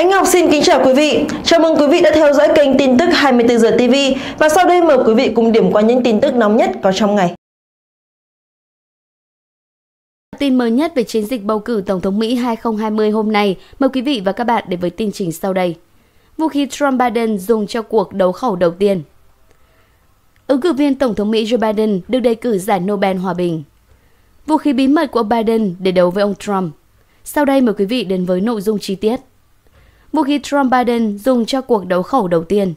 Anh Ngọc xin kính chào quý vị. Chào mừng quý vị đã theo dõi kênh tin tức 24 giờ TV và sau đây mời quý vị cùng điểm qua những tin tức nóng nhất có trong ngày. Tin mới nhất về chiến dịch bầu cử Tổng thống Mỹ 2020 hôm nay, mời quý vị và các bạn đến với tin trình sau đây. Vũ khí Trump-Biden dùng cho cuộc đấu khẩu đầu tiên. Ứng cử viên Tổng thống Mỹ Joe Biden được đề cử giải Nobel Hòa Bình. Vũ khí bí mật của Biden để đấu với ông Trump. Sau đây mời quý vị đến với nội dung chi tiết vũ khí Trump Biden dùng cho cuộc đấu khẩu đầu tiên.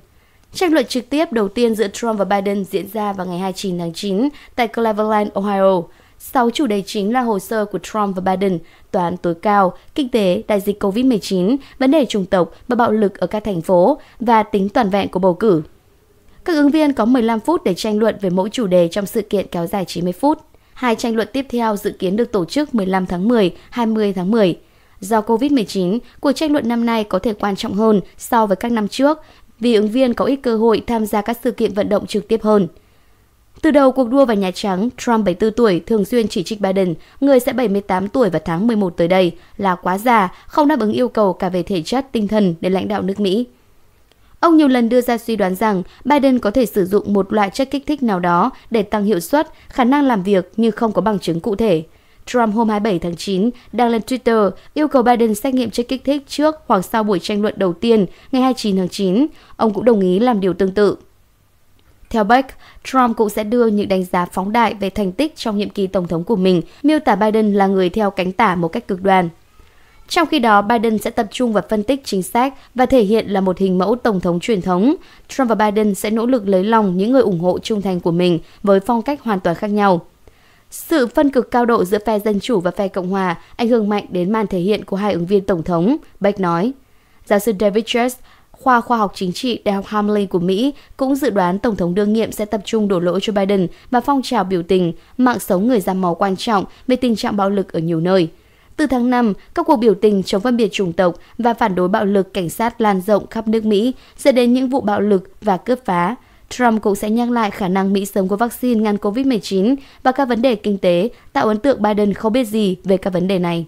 Tranh luận trực tiếp đầu tiên giữa Trump và Biden diễn ra vào ngày 29 tháng 9 tại Cleveland, Ohio. Sáu chủ đề chính là hồ sơ của Trump và Biden, tòa án tối cao, kinh tế, đại dịch COVID-19, vấn đề chủng tộc và bạo lực ở các thành phố và tính toàn vẹn của bầu cử. Các ứng viên có 15 phút để tranh luận về mỗi chủ đề trong sự kiện kéo dài 90 phút. Hai tranh luận tiếp theo dự kiến được tổ chức 15 tháng 10, 20 tháng 10 do COVID-19, cuộc tranh luận năm nay có thể quan trọng hơn so với các năm trước vì ứng viên có ít cơ hội tham gia các sự kiện vận động trực tiếp hơn. Từ đầu cuộc đua vào Nhà Trắng, Trump 74 tuổi thường xuyên chỉ trích Biden, người sẽ 78 tuổi vào tháng 11 tới đây, là quá già, không đáp ứng yêu cầu cả về thể chất, tinh thần để lãnh đạo nước Mỹ. Ông nhiều lần đưa ra suy đoán rằng Biden có thể sử dụng một loại chất kích thích nào đó để tăng hiệu suất, khả năng làm việc nhưng không có bằng chứng cụ thể. Trump hôm 27 tháng 9 đang lên Twitter yêu cầu Biden xét nghiệm chất kích thích trước hoặc sau buổi tranh luận đầu tiên ngày 29 tháng 9. Ông cũng đồng ý làm điều tương tự. Theo Beck, Trump cũng sẽ đưa những đánh giá phóng đại về thành tích trong nhiệm kỳ tổng thống của mình, miêu tả Biden là người theo cánh tả một cách cực đoan. Trong khi đó, Biden sẽ tập trung vào phân tích chính sách và thể hiện là một hình mẫu tổng thống truyền thống. Trump và Biden sẽ nỗ lực lấy lòng những người ủng hộ trung thành của mình với phong cách hoàn toàn khác nhau. Sự phân cực cao độ giữa phe Dân Chủ và phe Cộng Hòa ảnh hưởng mạnh đến màn thể hiện của hai ứng viên Tổng thống, Beck nói. Giáo sư David Chess, khoa khoa học chính trị Đại học Hamlin của Mỹ cũng dự đoán Tổng thống đương nhiệm sẽ tập trung đổ lỗi cho Biden và phong trào biểu tình, mạng sống người da màu quan trọng về tình trạng bạo lực ở nhiều nơi. Từ tháng 5, các cuộc biểu tình chống phân biệt chủng tộc và phản đối bạo lực cảnh sát lan rộng khắp nước Mỹ dẫn đến những vụ bạo lực và cướp phá, Trump cũng sẽ nhắc lại khả năng Mỹ sớm có vaccine ngăn COVID-19 và các vấn đề kinh tế, tạo ấn tượng Biden không biết gì về các vấn đề này.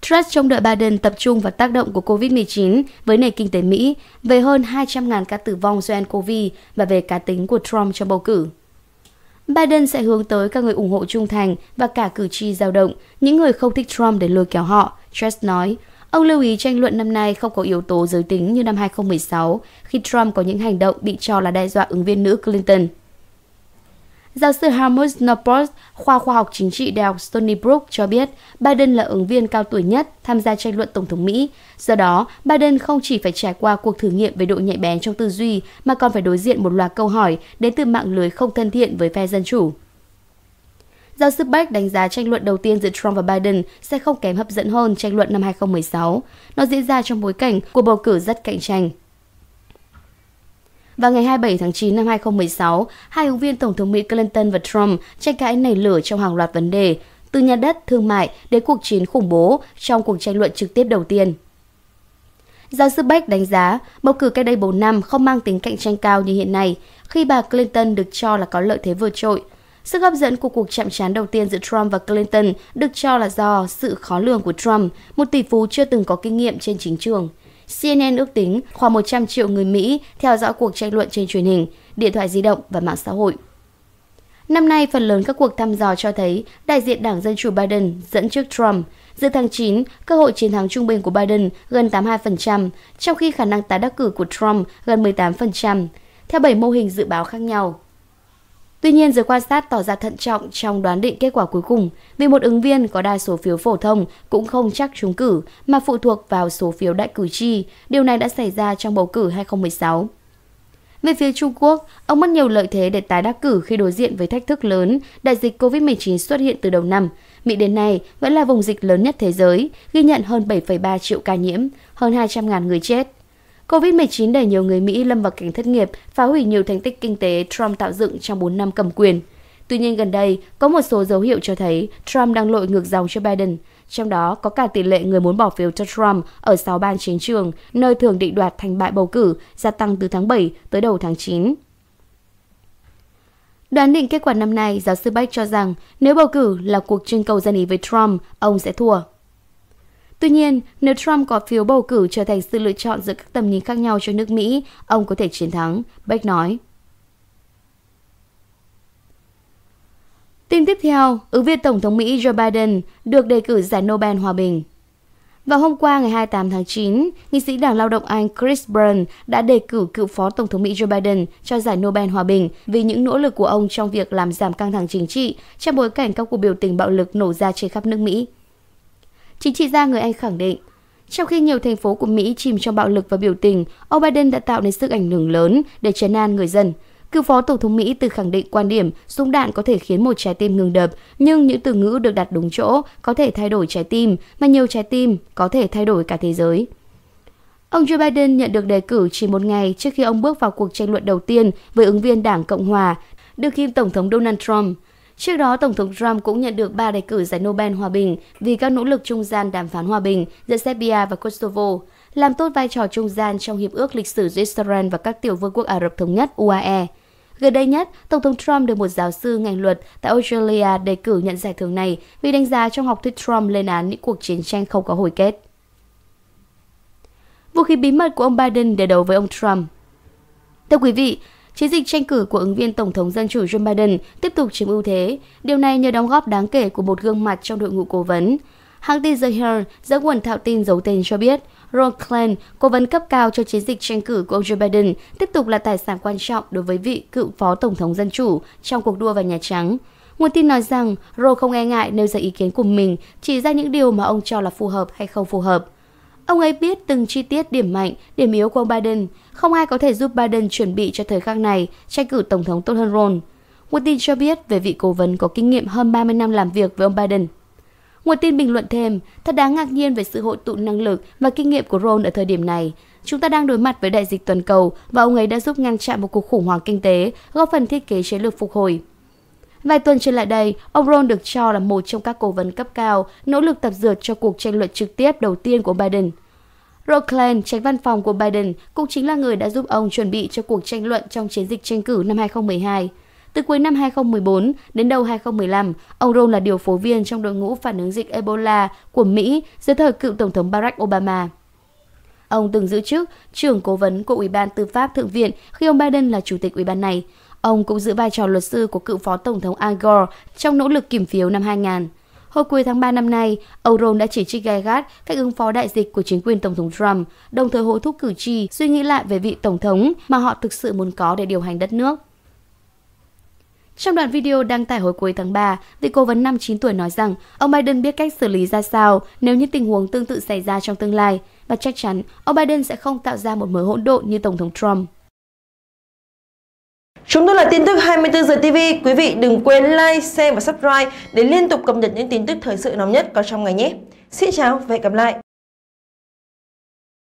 Trump trông đợi Biden tập trung vào tác động của COVID-19 với nền kinh tế Mỹ về hơn 200.000 ca tử vong do nCoV và về cá tính của Trump trong bầu cử. Biden sẽ hướng tới các người ủng hộ trung thành và cả cử tri dao động, những người không thích Trump để lôi kéo họ, Trust nói, Ông lưu ý tranh luận năm nay không có yếu tố giới tính như năm 2016 khi Trump có những hành động bị cho là đe dọa ứng viên nữ Clinton. Giáo sư Hamus Noport, khoa khoa học chính trị Đại học Stony Brook cho biết Biden là ứng viên cao tuổi nhất tham gia tranh luận Tổng thống Mỹ. Do đó, Biden không chỉ phải trải qua cuộc thử nghiệm về độ nhạy bén trong tư duy mà còn phải đối diện một loạt câu hỏi đến từ mạng lưới không thân thiện với phe dân chủ. Giáo sư Beck đánh giá tranh luận đầu tiên giữa Trump và Biden sẽ không kém hấp dẫn hơn tranh luận năm 2016. Nó diễn ra trong bối cảnh cuộc bầu cử rất cạnh tranh. Vào ngày 27 tháng 9 năm 2016, hai ứng viên Tổng thống Mỹ Clinton và Trump tranh cãi nảy lửa trong hàng loạt vấn đề, từ nhà đất, thương mại đến cuộc chiến khủng bố trong cuộc tranh luận trực tiếp đầu tiên. Giáo sư Beck đánh giá, bầu cử cách đây 4 năm không mang tính cạnh tranh cao như hiện nay, khi bà Clinton được cho là có lợi thế vượt trội – Sức hấp dẫn của cuộc chạm trán đầu tiên giữa Trump và Clinton được cho là do sự khó lường của Trump, một tỷ phú chưa từng có kinh nghiệm trên chính trường. CNN ước tính khoảng 100 triệu người Mỹ theo dõi cuộc tranh luận trên truyền hình, điện thoại di động và mạng xã hội. Năm nay, phần lớn các cuộc thăm dò cho thấy đại diện Đảng Dân Chủ Biden dẫn trước Trump. Giữa tháng 9, cơ hội chiến thắng trung bình của Biden gần 82%, trong khi khả năng tái đắc cử của Trump gần 18%, theo bảy mô hình dự báo khác nhau. Tuy nhiên, giới quan sát tỏ ra thận trọng trong đoán định kết quả cuối cùng vì một ứng viên có đa số phiếu phổ thông cũng không chắc trúng cử mà phụ thuộc vào số phiếu đại cử tri. Điều này đã xảy ra trong bầu cử 2016. Về phía Trung Quốc, ông mất nhiều lợi thế để tái đắc cử khi đối diện với thách thức lớn đại dịch COVID-19 xuất hiện từ đầu năm. Mỹ đến nay vẫn là vùng dịch lớn nhất thế giới, ghi nhận hơn 7,3 triệu ca nhiễm, hơn 200.000 người chết. COVID-19 đẩy nhiều người Mỹ lâm vào cảnh thất nghiệp, phá hủy nhiều thành tích kinh tế Trump tạo dựng trong 4 năm cầm quyền. Tuy nhiên gần đây, có một số dấu hiệu cho thấy Trump đang lội ngược dòng cho Biden, trong đó có cả tỷ lệ người muốn bỏ phiếu cho Trump ở 6 bang chiến trường, nơi thường định đoạt thành bại bầu cử, gia tăng từ tháng 7 tới đầu tháng 9. Đoán định kết quả năm nay, giáo sư Beck cho rằng nếu bầu cử là cuộc trưng cầu dân ý với Trump, ông sẽ thua. Tuy nhiên, nếu Trump có phiếu bầu cử trở thành sự lựa chọn giữa các tầm nhìn khác nhau cho nước Mỹ, ông có thể chiến thắng, Beck nói. Tin tiếp theo, ứng viên Tổng thống Mỹ Joe Biden được đề cử giải Nobel Hòa Bình. Vào hôm qua ngày 28 tháng 9, nghị sĩ Đảng Lao động Anh Chris Byrne đã đề cử cựu Phó Tổng thống Mỹ Joe Biden cho giải Nobel Hòa bình vì những nỗ lực của ông trong việc làm giảm căng thẳng chính trị trong bối cảnh các cuộc biểu tình bạo lực nổ ra trên khắp nước Mỹ. Chính trị gia người Anh khẳng định, trong khi nhiều thành phố của Mỹ chìm trong bạo lực và biểu tình, ông Biden đã tạo nên sức ảnh hưởng lớn để chấn an người dân. Cựu phó tổng thống Mỹ từ khẳng định quan điểm súng đạn có thể khiến một trái tim ngừng đập, nhưng những từ ngữ được đặt đúng chỗ có thể thay đổi trái tim, và nhiều trái tim có thể thay đổi cả thế giới. Ông Joe Biden nhận được đề cử chỉ một ngày trước khi ông bước vào cuộc tranh luận đầu tiên với ứng viên Đảng Cộng Hòa, đương kim Tổng thống Donald Trump. Trước đó, Tổng thống Trump cũng nhận được ba đề cử giải Nobel Hòa Bình vì các nỗ lực trung gian đàm phán hòa bình giữa Serbia và Kosovo, làm tốt vai trò trung gian trong Hiệp ước lịch sử giữa Israel và các tiểu vương quốc Ả Rập Thống Nhất UAE. Gần đây nhất, Tổng thống Trump được một giáo sư ngành luật tại Australia đề cử nhận giải thưởng này vì đánh giá trong học thuyết Trump lên án những cuộc chiến tranh không có hồi kết. Vũ khí bí mật của ông Biden để đấu với ông Trump Thưa quý vị, Chiến dịch tranh cử của ứng viên Tổng thống Dân chủ Joe Biden tiếp tục chiếm ưu thế, điều này nhờ đóng góp đáng kể của một gương mặt trong đội ngũ cố vấn. Hãng tin The Herald, dẫn nguồn thạo tin giấu tên cho biết, Ron Klein, cố vấn cấp cao cho chiến dịch tranh cử của ông Joe Biden, tiếp tục là tài sản quan trọng đối với vị cựu phó tổng thống dân chủ trong cuộc đua vào Nhà Trắng. Nguồn tin nói rằng Ron không e ngại nêu ra ý kiến của mình, chỉ ra những điều mà ông cho là phù hợp hay không phù hợp. Ông ấy biết từng chi tiết điểm mạnh, điểm yếu của ông Biden. Không ai có thể giúp Biden chuẩn bị cho thời khắc này, tranh cử Tổng thống tốt hơn Ron. Nguồn tin cho biết về vị cố vấn có kinh nghiệm hơn 30 năm làm việc với ông Biden. Nguồn tin bình luận thêm, thật đáng ngạc nhiên về sự hội tụ năng lực và kinh nghiệm của Ron ở thời điểm này. Chúng ta đang đối mặt với đại dịch toàn cầu và ông ấy đã giúp ngăn chặn một cuộc khủng hoảng kinh tế, góp phần thiết kế chiến lược phục hồi. Vài tuần trở lại đây, ông Ron được cho là một trong các cố vấn cấp cao nỗ lực tập dượt cho cuộc tranh luận trực tiếp đầu tiên của Biden. Rod Klein, tránh văn phòng của Biden, cũng chính là người đã giúp ông chuẩn bị cho cuộc tranh luận trong chiến dịch tranh cử năm 2012. Từ cuối năm 2014 đến đầu 2015, ông Ron là điều phối viên trong đội ngũ phản ứng dịch Ebola của Mỹ dưới thời cựu Tổng thống Barack Obama. Ông từng giữ chức trưởng cố vấn của Ủy ban Tư pháp Thượng viện khi ông Biden là chủ tịch ủy ban này. Ông cũng giữ vai trò luật sư của cựu phó tổng thống Al Gore trong nỗ lực kiểm phiếu năm 2000. Hồi cuối tháng 3 năm nay, ông Ron đã chỉ trích gai gắt cách ứng phó đại dịch của chính quyền Tổng thống Trump, đồng thời hối thúc cử tri suy nghĩ lại về vị Tổng thống mà họ thực sự muốn có để điều hành đất nước. Trong đoạn video đăng tải hồi cuối tháng 3, vị cố vấn 59 tuổi nói rằng ông Biden biết cách xử lý ra sao nếu những tình huống tương tự xảy ra trong tương lai và chắc chắn ông Biden sẽ không tạo ra một mớ hỗn độn như Tổng thống Trump. Chúng tôi là tin tức 24 giờ TV. Quý vị đừng quên like, share và subscribe để liên tục cập nhật những tin tức thời sự nóng nhất có trong ngày nhé. Xin chào và hẹn gặp lại.